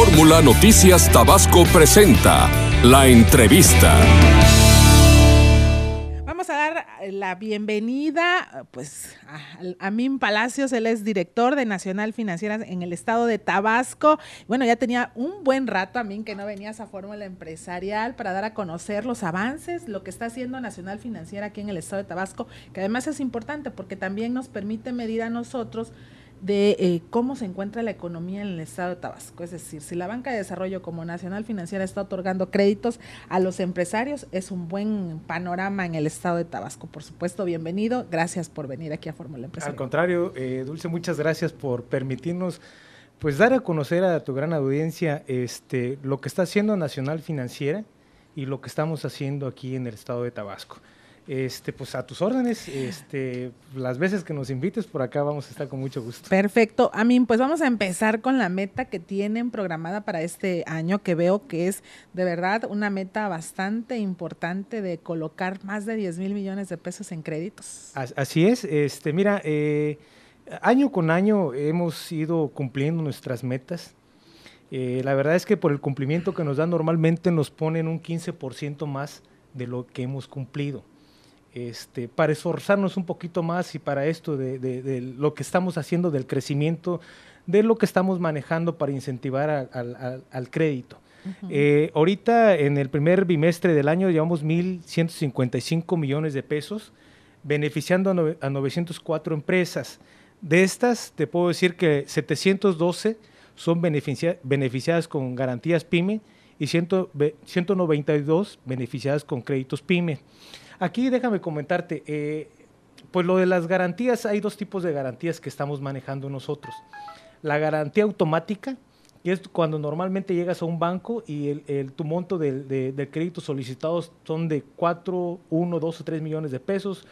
Fórmula Noticias Tabasco presenta la entrevista. Vamos a dar eh, la bienvenida pues, a, a Palacios, él es director de Nacional Financiera en el estado de Tabasco. Bueno, ya tenía un buen rato, a mí que no venías a Fórmula Empresarial para dar a conocer los avances, lo que está haciendo Nacional Financiera aquí en el estado de Tabasco, que además es importante porque también nos permite medir a nosotros de eh, cómo se encuentra la economía en el estado de Tabasco. Es decir, si la banca de desarrollo como Nacional Financiera está otorgando créditos a los empresarios, es un buen panorama en el estado de Tabasco. Por supuesto, bienvenido. Gracias por venir aquí a Fórmula Empresa. Al contrario, eh, Dulce, muchas gracias por permitirnos pues, dar a conocer a tu gran audiencia este, lo que está haciendo Nacional Financiera y lo que estamos haciendo aquí en el estado de Tabasco. Este, pues a tus órdenes, este, las veces que nos invites por acá vamos a estar con mucho gusto. Perfecto. A mí, pues vamos a empezar con la meta que tienen programada para este año, que veo que es de verdad una meta bastante importante de colocar más de 10 mil millones de pesos en créditos. Así es, este, mira, eh, año con año hemos ido cumpliendo nuestras metas. Eh, la verdad es que por el cumplimiento que nos dan normalmente nos ponen un 15% más de lo que hemos cumplido. Este, para esforzarnos un poquito más y para esto de, lo que estamos haciendo, del crecimiento, de lo que estamos manejando para incentivar al crédito. Eh, ahorita en el primer bimestre del año llevamos 1.155 millones de pesos, beneficiando a, 904 empresas. De estas, te puedo decir que 712 son beneficiadas con garantías PYME y 192 beneficiadas con créditos PYME. Aquí déjame comentarte, eh, pues lo de las garantías, hay dos tipos de garantías que estamos manejando nosotros. La garantía automática, que es cuando normalmente llegas a un banco y el, tu monto de, crédito solicitados son de 4, 1, 2 o 3 millones de pesos,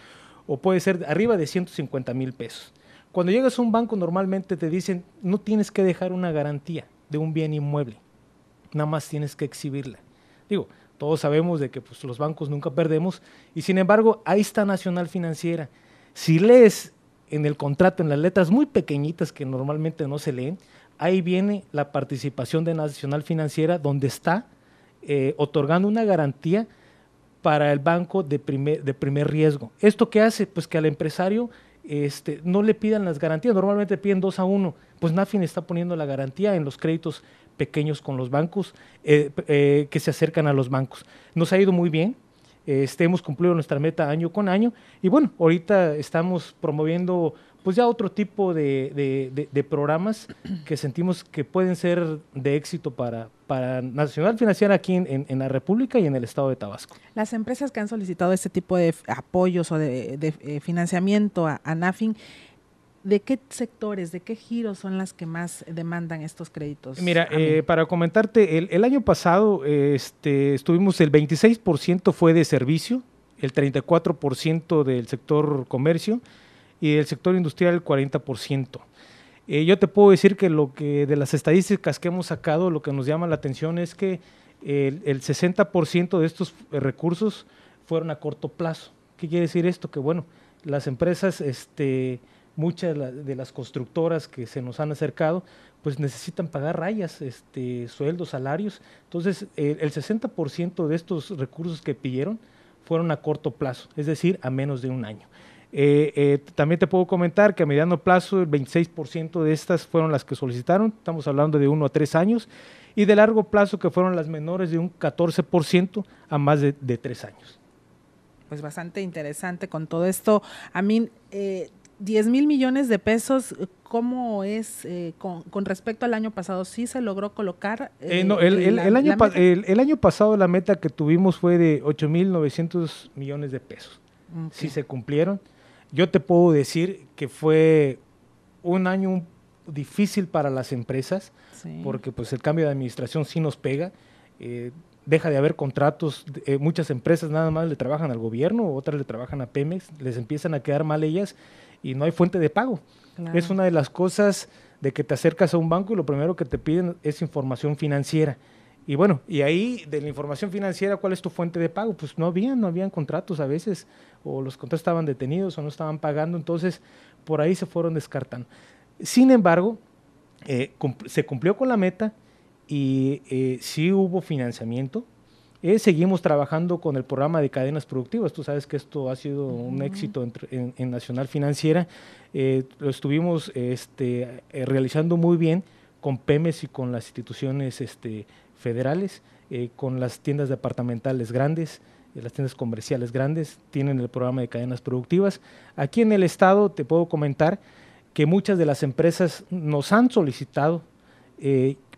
o puede ser arriba de 150 mil pesos. Cuando llegas a un banco normalmente te dicen, no tienes que dejar una garantía de un bien inmueble, nada más tienes que exhibirla. Digo, todos sabemos de que pues, los bancos nunca perdemos y sin embargo ahí está Nacional Financiera. Si lees en el contrato, en las letras muy pequeñitas que normalmente no se leen, ahí viene la participación de Nacional Financiera donde está eh, otorgando una garantía para el banco de primer, riesgo. ¿Esto qué hace? Pues que al empresario este, no le pidan las garantías, normalmente piden dos a uno, pues Nafin está poniendo la garantía en los créditos pequeños con los bancos, eh, eh, que se acercan a los bancos. Nos ha ido muy bien, este, hemos cumplido nuestra meta año con año y bueno, ahorita estamos promoviendo pues ya otro tipo de, programas que sentimos que pueden ser de éxito para, para Nacional Financiera aquí en, la República y en el estado de Tabasco. Las empresas que han solicitado este tipo de apoyos o de, eh, financiamiento a NAFIN, ¿De qué sectores, de qué giros son las que más demandan estos créditos? Mira, eh, para comentarte, el, año pasado este, estuvimos, el 26% fue de servicio, el 34% del sector comercio y el sector industrial el 40%. Eh, yo te puedo decir que lo que de las estadísticas que hemos sacado, lo que nos llama la atención es que el, el 60% de estos eh, recursos fueron a corto plazo. ¿Qué quiere decir esto? Que bueno, las empresas este, muchas de las constructoras que se nos han acercado, pues necesitan pagar rayas, este, sueldos, salarios. Entonces, eh, el, 60% de estos recursos que pidieron fueron a corto plazo, es decir, a menos de un año. Eh, eh, también te puedo comentar que a mediano plazo el 26% de estas fueron las que solicitaron, estamos hablando de uno a tres años, y de largo plazo que fueron las menores de un 14% a más de, tres años pues bastante interesante con todo esto. A mí, 10 mil millones de pesos, ¿cómo es eh, con, respecto al año pasado? ¿Sí se logró colocar? no, el, año pasado la meta que tuvimos fue de 8 mil 900 millones de pesos. Sí se cumplieron. Yo te puedo decir que fue un año difícil para las empresas, porque pues el cambio de administración sí nos pega eh, deja de haber contratos, eh, muchas empresas nada más le trabajan al gobierno, otras le trabajan a Pemex, les empiezan a quedar mal ellas y no hay fuente de pago. Es una de las cosas de que te acercas a un banco y lo primero que te piden es información financiera. Y bueno, y ahí de la información financiera, ¿cuál es tu fuente de pago? Pues no había, no habían contratos a veces, o los contratos estaban detenidos o no estaban pagando, entonces por ahí se fueron descartando. Sin embargo, eh, se cumplió con la meta y eh, sí hubo financiamiento, eh, seguimos trabajando con el programa de cadenas productivas. Tú sabes que esto ha sido un éxito en, Nacional Financiera. Eh, lo estuvimos este, eh, realizando muy bien con PEMES y con las instituciones este, federales, con las tiendas departamentales grandes, las tiendas comerciales grandes, tienen el programa de cadenas productivas. Aquí en el estado te puedo comentar que muchas de las empresas nos han solicitado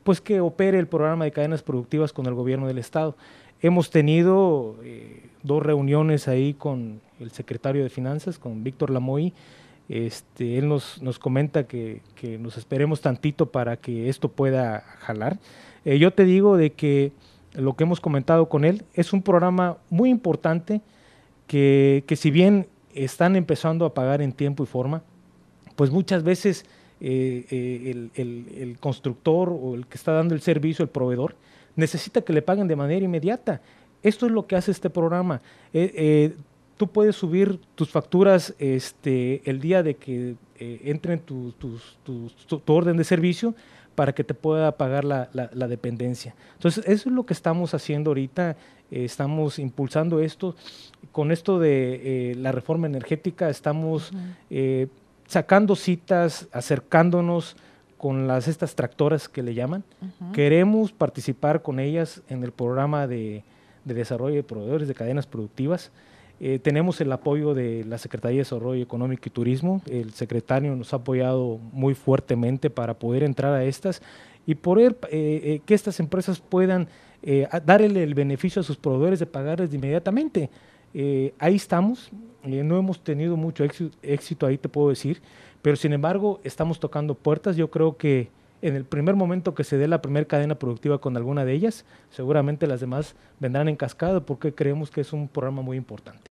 pues que opere el programa de cadenas productivas con el gobierno del estado. Hemos tenido eh, dos reuniones ahí con el secretario de Finanzas, con Víctor Lamoy. Este, él nos, nos comenta que, que, nos esperemos tantito para que esto pueda jalar. Eh, yo te digo de que lo que hemos comentado con él es un programa muy importante que, que si bien están empezando a pagar en tiempo y forma, pues muchas veces eh, el, el, el, constructor o el que está dando el servicio, el proveedor, necesita que le paguen de manera inmediata. Esto es lo que hace este programa. Eh, eh, tú puedes subir tus facturas este, el día de que eh, entren entre tu, orden de servicio para que te pueda pagar la, dependencia. Entonces, eso es lo que estamos haciendo ahorita. estamos impulsando esto. Con esto de la reforma energética, estamos sacando citas, acercándonos con las, estas tractoras que le llaman. Queremos participar con ellas en el programa de, desarrollo de proveedores de cadenas productivas. Eh, tenemos el apoyo de la Secretaría de Desarrollo Económico y Turismo. El secretario nos ha apoyado muy fuertemente para poder entrar a estas y poder eh, eh, que estas empresas puedan darle el beneficio a sus proveedores de pagarles inmediatamente. Eh, ahí estamos, eh, no hemos tenido mucho éxito, éxito, ahí, te puedo decir, pero sin embargo estamos tocando puertas. Yo creo que en el primer momento que se dé la primera cadena productiva con alguna de ellas, seguramente las demás vendrán en cascada porque creemos que es un programa muy importante.